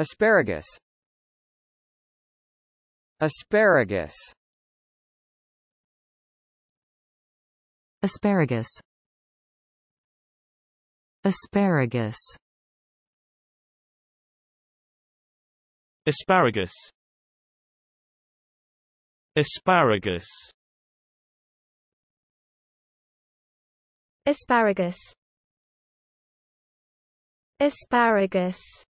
Asparagus Asparagus Asparagus Asparagus Asparagus Asparagus Asparagus Asparagus